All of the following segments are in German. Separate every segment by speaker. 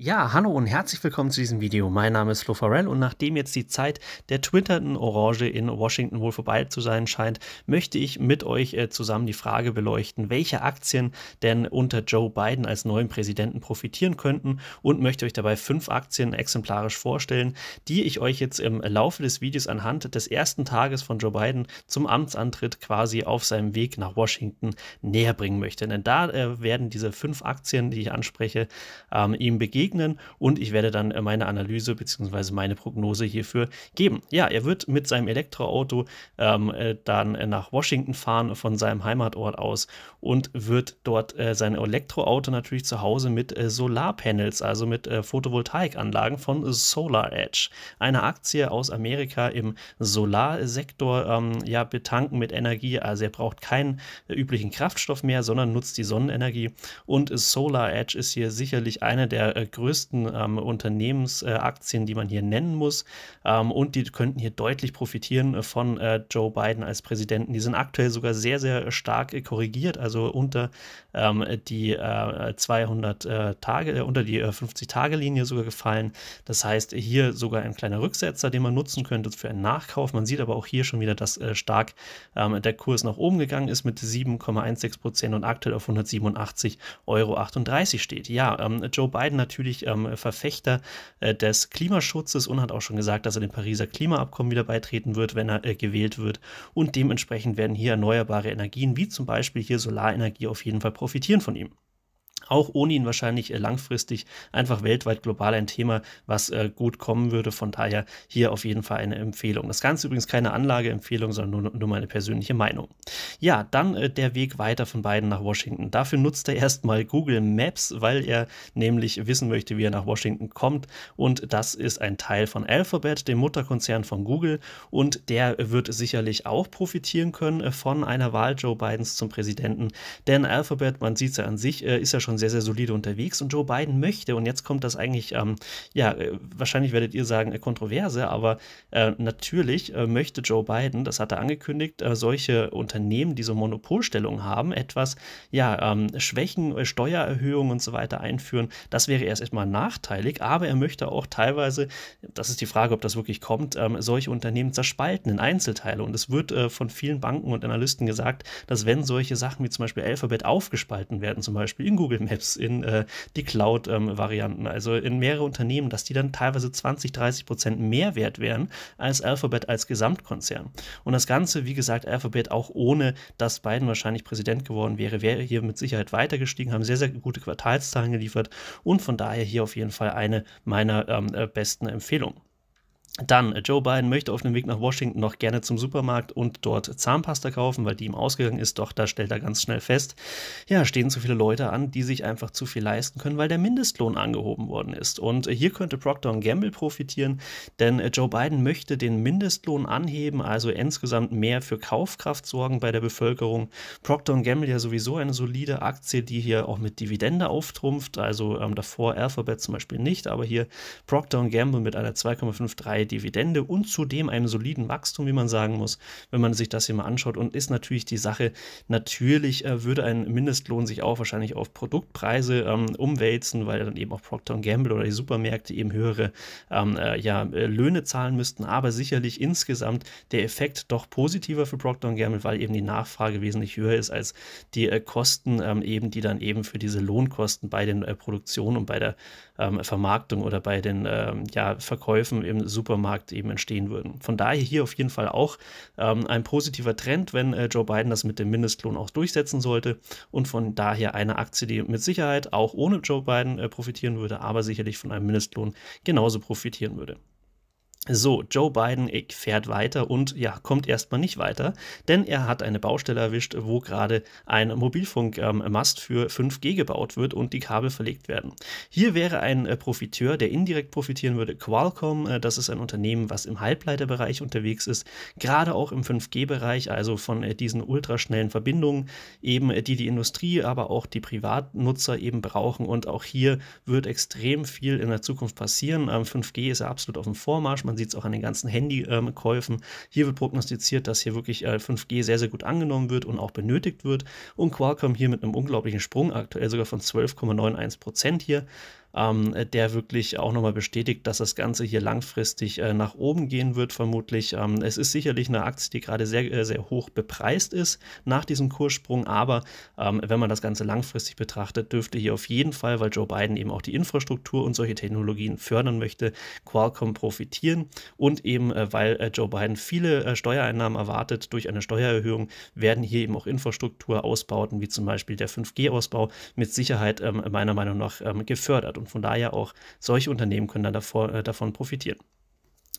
Speaker 1: Ja, hallo und herzlich willkommen zu diesem Video. Mein Name ist Flo Farrell und nachdem jetzt die Zeit der twitternden Orange in Washington wohl vorbei zu sein scheint, möchte ich mit euch äh, zusammen die Frage beleuchten, welche Aktien denn unter Joe Biden als neuen Präsidenten profitieren könnten und möchte euch dabei fünf Aktien exemplarisch vorstellen, die ich euch jetzt im Laufe des Videos anhand des ersten Tages von Joe Biden zum Amtsantritt quasi auf seinem Weg nach Washington näher bringen möchte. Denn da äh, werden diese fünf Aktien, die ich anspreche, ähm, ihm begegnen regnen und ich werde dann äh, meine Analyse bzw. meine Prognose hierfür geben. Ja, er wird mit seinem Elektroauto ähm, äh, dann äh, nach Washington fahren von seinem Heimatort aus und wird dort äh, sein Elektroauto natürlich zu Hause mit äh, Solarpanels, also mit äh, Photovoltaikanlagen von Solar Edge, einer Aktie aus Amerika im Solarsektor, ähm, ja, betanken mit Energie. Also er braucht keinen üblichen Kraftstoff mehr, sondern nutzt die Sonnenenergie. Und Solar Edge ist hier sicherlich eine der größten ähm, Unternehmensaktien, äh, die man hier nennen muss. Ähm, und die könnten hier deutlich profitieren äh, von äh, Joe Biden als Präsidenten. Die sind aktuell sogar sehr, sehr stark äh, korrigiert, also unter ähm, die 200 äh, äh, Tage, unter die 50-Tage-Linie sogar gefallen. Das heißt, hier sogar ein kleiner Rücksetzer, den man nutzen könnte für einen Nachkauf. Man sieht aber auch hier schon wieder, dass stark ähm, der Kurs nach oben gegangen ist mit 7,16 Prozent und aktuell auf 187,38 Euro steht. Ja, ähm, Joe Biden natürlich natürlich ähm, Verfechter äh, des Klimaschutzes und hat auch schon gesagt, dass er dem Pariser Klimaabkommen wieder beitreten wird, wenn er äh, gewählt wird. Und dementsprechend werden hier erneuerbare Energien, wie zum Beispiel hier Solarenergie, auf jeden Fall profitieren von ihm auch ohne ihn wahrscheinlich äh, langfristig einfach weltweit global ein Thema, was äh, gut kommen würde. Von daher hier auf jeden Fall eine Empfehlung. Das Ganze übrigens keine Anlageempfehlung, sondern nur, nur meine persönliche Meinung. Ja, dann äh, der Weg weiter von beiden nach Washington. Dafür nutzt er erstmal Google Maps, weil er nämlich wissen möchte, wie er nach Washington kommt. Und das ist ein Teil von Alphabet, dem Mutterkonzern von Google. Und der wird sicherlich auch profitieren können von einer Wahl Joe Bidens zum Präsidenten. Denn Alphabet, man sieht es ja an sich, ist ja schon schon sehr, sehr solide unterwegs und Joe Biden möchte, und jetzt kommt das eigentlich, ähm, ja, äh, wahrscheinlich werdet ihr sagen, äh, kontroverse, aber äh, natürlich äh, möchte Joe Biden, das hat er angekündigt, äh, solche Unternehmen, die so Monopolstellung haben, etwas, ja, ähm, Schwächen, äh, Steuererhöhungen und so weiter einführen. Das wäre erst erstmal nachteilig, aber er möchte auch teilweise, das ist die Frage, ob das wirklich kommt, ähm, solche Unternehmen zerspalten in Einzelteile. Und es wird von vielen Banken und Analysten gesagt, dass wenn solche Sachen wie zum Beispiel Alphabet aufgespalten werden, zum Beispiel in Google Google Maps, in äh, die Cloud-Varianten, ähm, also in mehrere Unternehmen, dass die dann teilweise 20, 30 Prozent mehr wert wären als Alphabet als Gesamtkonzern. Und das Ganze, wie gesagt, Alphabet auch ohne, dass Biden wahrscheinlich Präsident geworden wäre, wäre hier mit Sicherheit weiter gestiegen, haben sehr, sehr gute Quartalszahlen geliefert und von daher hier auf jeden Fall eine meiner ähm, äh, besten Empfehlungen. Dann, äh, Joe Biden möchte auf dem Weg nach Washington noch gerne zum Supermarkt und dort Zahnpasta kaufen, weil die ihm ausgegangen ist. Doch da stellt er ganz schnell fest, ja, stehen zu viele Leute an, die sich einfach zu viel leisten können, weil der Mindestlohn angehoben worden ist. Und äh, hier könnte Procter Gamble profitieren, denn äh, Joe Biden möchte den Mindestlohn anheben, also insgesamt mehr für Kaufkraft sorgen bei der Bevölkerung. Procter Gamble ja sowieso eine solide Aktie, die hier auch mit Dividende auftrumpft, also ähm, davor Alphabet zum Beispiel nicht, aber hier Procter Gamble mit einer 2,53 Dividende und zudem einem soliden Wachstum, wie man sagen muss, wenn man sich das hier mal anschaut. Und ist natürlich die Sache, natürlich äh, würde ein Mindestlohn sich auch wahrscheinlich auf Produktpreise ähm, umwälzen, weil dann eben auch Procter Gamble oder die Supermärkte eben höhere ähm, äh, ja, äh, Löhne zahlen müssten. Aber sicherlich insgesamt der Effekt doch positiver für Procter Gamble, weil eben die Nachfrage wesentlich höher ist als die äh, Kosten, ähm, eben, die dann eben für diese Lohnkosten bei den äh, Produktionen und bei der ähm, Vermarktung oder bei den ähm, ja, Verkäufen im Supermarkt Supermarkt eben entstehen würden. Von daher hier auf jeden Fall auch ähm, ein positiver Trend, wenn äh, Joe Biden das mit dem Mindestlohn auch durchsetzen sollte. Und von daher eine Aktie, die mit Sicherheit auch ohne Joe Biden äh, profitieren würde, aber sicherlich von einem Mindestlohn genauso profitieren würde. So, Joe Biden fährt weiter und ja, kommt erstmal nicht weiter, denn er hat eine Baustelle erwischt, wo gerade ein Mobilfunkmast ähm, für 5G gebaut wird und die Kabel verlegt werden. Hier wäre ein äh, Profiteur, der indirekt profitieren würde, Qualcomm. Äh, das ist ein Unternehmen, was im Halbleiterbereich unterwegs ist, gerade auch im 5G-Bereich, also von äh, diesen ultraschnellen Verbindungen, eben die die Industrie, aber auch die Privatnutzer eben brauchen. Und auch hier wird extrem viel in der Zukunft passieren. 5G ähm, ist ja absolut auf dem Vormarsch man sieht es auch an den ganzen Handykäufen. Hier wird prognostiziert, dass hier wirklich 5G äh, sehr, sehr gut angenommen wird und auch benötigt wird. Und Qualcomm hier mit einem unglaublichen Sprung, aktuell sogar von 12,91 Prozent hier ähm, der wirklich auch nochmal bestätigt, dass das Ganze hier langfristig äh, nach oben gehen wird, vermutlich. Ähm, es ist sicherlich eine Aktie, die gerade sehr, äh, sehr hoch bepreist ist nach diesem Kurssprung, aber ähm, wenn man das Ganze langfristig betrachtet, dürfte hier auf jeden Fall, weil Joe Biden eben auch die Infrastruktur und solche Technologien fördern möchte, Qualcomm profitieren und eben, äh, weil äh, Joe Biden viele äh, Steuereinnahmen erwartet durch eine Steuererhöhung, werden hier eben auch Infrastrukturausbauten wie zum Beispiel der 5G-Ausbau mit Sicherheit ähm, meiner Meinung nach ähm, gefördert. Und von daher auch solche Unternehmen können da davor, äh, davon profitieren.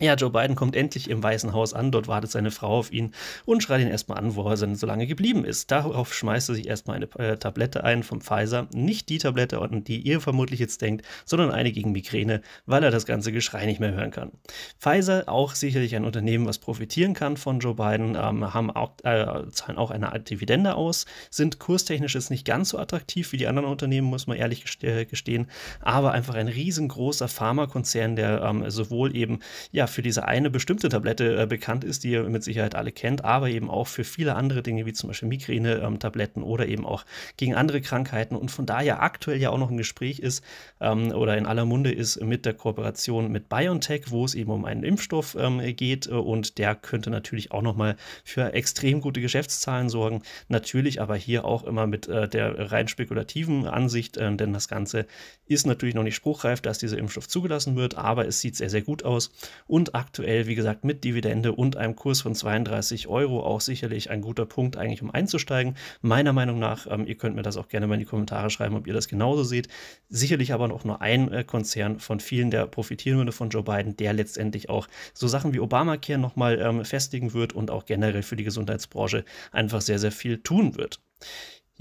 Speaker 1: Ja, Joe Biden kommt endlich im Weißen Haus an, dort wartet seine Frau auf ihn und schreit ihn erstmal an, wo er denn so lange geblieben ist. Darauf schmeißt er sich erstmal eine äh, Tablette ein vom Pfizer, nicht die Tablette, die ihr vermutlich jetzt denkt, sondern eine gegen Migräne, weil er das ganze Geschrei nicht mehr hören kann. Pfizer, auch sicherlich ein Unternehmen, was profitieren kann von Joe Biden, ähm, haben auch, äh, zahlen auch eine Art Dividende aus, sind kurstechnisch jetzt nicht ganz so attraktiv wie die anderen Unternehmen, muss man ehrlich gestehen, aber einfach ein riesengroßer Pharmakonzern, der ähm, sowohl eben ja, für diese eine bestimmte Tablette äh, bekannt ist, die ihr mit Sicherheit alle kennt, aber eben auch für viele andere Dinge, wie zum Beispiel Migräne-Tabletten ähm, oder eben auch gegen andere Krankheiten und von daher aktuell ja auch noch ein Gespräch ist ähm, oder in aller Munde ist mit der Kooperation mit BioNTech, wo es eben um einen Impfstoff ähm, geht und der könnte natürlich auch nochmal für extrem gute Geschäftszahlen sorgen. Natürlich aber hier auch immer mit äh, der rein spekulativen Ansicht, äh, denn das Ganze ist natürlich noch nicht spruchreif, dass dieser Impfstoff zugelassen wird, aber es sieht sehr, sehr gut aus. Und und aktuell, wie gesagt, mit Dividende und einem Kurs von 32 Euro auch sicherlich ein guter Punkt eigentlich, um einzusteigen. Meiner Meinung nach, ähm, ihr könnt mir das auch gerne mal in die Kommentare schreiben, ob ihr das genauso seht. Sicherlich aber noch nur ein äh, Konzern von vielen, der profitieren würde von Joe Biden, der letztendlich auch so Sachen wie Obamacare nochmal ähm, festigen wird und auch generell für die Gesundheitsbranche einfach sehr, sehr viel tun wird.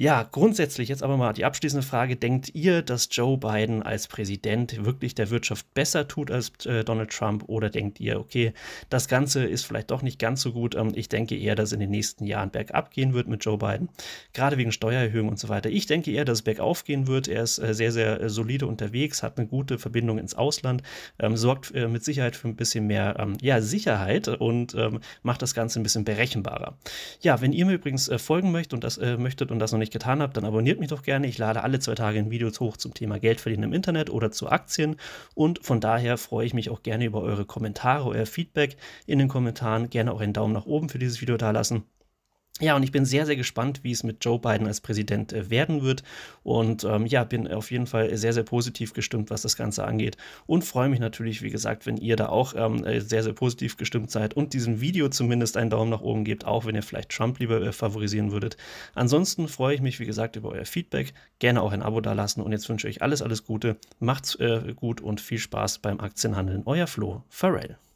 Speaker 1: Ja, grundsätzlich jetzt aber mal die abschließende Frage. Denkt ihr, dass Joe Biden als Präsident wirklich der Wirtschaft besser tut als äh, Donald Trump? Oder denkt ihr, okay, das Ganze ist vielleicht doch nicht ganz so gut? Ähm, ich denke eher, dass in den nächsten Jahren bergab gehen wird mit Joe Biden, gerade wegen Steuererhöhungen und so weiter. Ich denke eher, dass es bergauf gehen wird. Er ist äh, sehr, sehr äh, solide unterwegs, hat eine gute Verbindung ins Ausland, ähm, sorgt äh, mit Sicherheit für ein bisschen mehr ähm, ja, Sicherheit und ähm, macht das Ganze ein bisschen berechenbarer. Ja, wenn ihr mir übrigens äh, folgen möchtet und das äh, möchtet und das noch nicht euch getan habt, dann abonniert mich doch gerne. Ich lade alle zwei Tage ein Video hoch zum Thema Geldverdienen im Internet oder zu Aktien. Und von daher freue ich mich auch gerne über eure Kommentare, euer Feedback in den Kommentaren. Gerne auch einen Daumen nach oben für dieses Video da lassen. Ja, und ich bin sehr, sehr gespannt, wie es mit Joe Biden als Präsident äh, werden wird. Und ähm, ja, bin auf jeden Fall sehr, sehr positiv gestimmt, was das Ganze angeht. Und freue mich natürlich, wie gesagt, wenn ihr da auch ähm, äh, sehr, sehr positiv gestimmt seid und diesem Video zumindest einen Daumen nach oben gebt, auch wenn ihr vielleicht Trump lieber äh, favorisieren würdet. Ansonsten freue ich mich, wie gesagt, über euer Feedback. Gerne auch ein Abo dalassen. Und jetzt wünsche ich euch alles, alles Gute. Macht's äh, gut und viel Spaß beim Aktienhandeln. Euer Flo Farrell.